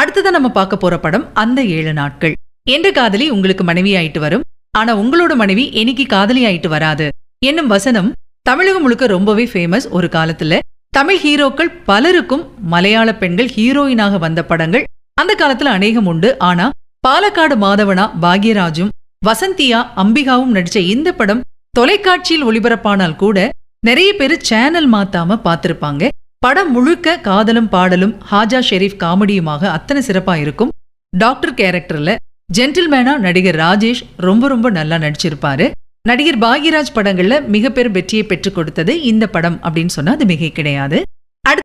அடுத்ததான் நம்ம பார்க்க போற படம் அந்த ஏழு நாட்கள் என்ற காதலி உங்களுக்கு மனைவி ஆயிட்டு வரும் ஆனா உங்களோட மனைவி எனக்கு காதலி ஆயிட்டு வராது என்னும் வசனம் தமிழகம் முழுக்க ரொம்பவே ஃபேமஸ் ஒரு காலத்துல தமிழ் ஹீரோக்கள் பலருக்கும் மலையாள பெண்கள் ஹீரோயினாக வந்த படங்கள் அந்த காலத்துல அநேகம் உண்டு ஆனா பாலக்காடு மாதவனா பாக்யராஜும் வசந்தியா அம்பிகாவும் நடிச்ச இந்த படம் தொலைக்காட்சியில் ஒளிபரப்பானால் கூட நிறைய பேர் சேனல் மாத்தாம பார்த்திருப்பாங்க படம் முழுக்க காதலும் பாடலும் ஹாஜா ஷெரீஃப் காமெடியுமாக அத்தனை சிறப்பா இருக்கும் டாக்டர் ஜென்டில் ஜென்டில்மேனா நடிகர் ராஜேஷ் ரொம்ப ரொம்ப நல்லா நடிச்சிருப்பாரு நடிகர் பாக்யராஜ் படங்கள்ல மிகப்பெரும் வெற்றியை பெற்றுக் கொடுத்தது இந்த படம் அப்படின்னு சொன்னா அது மிக கிடையாது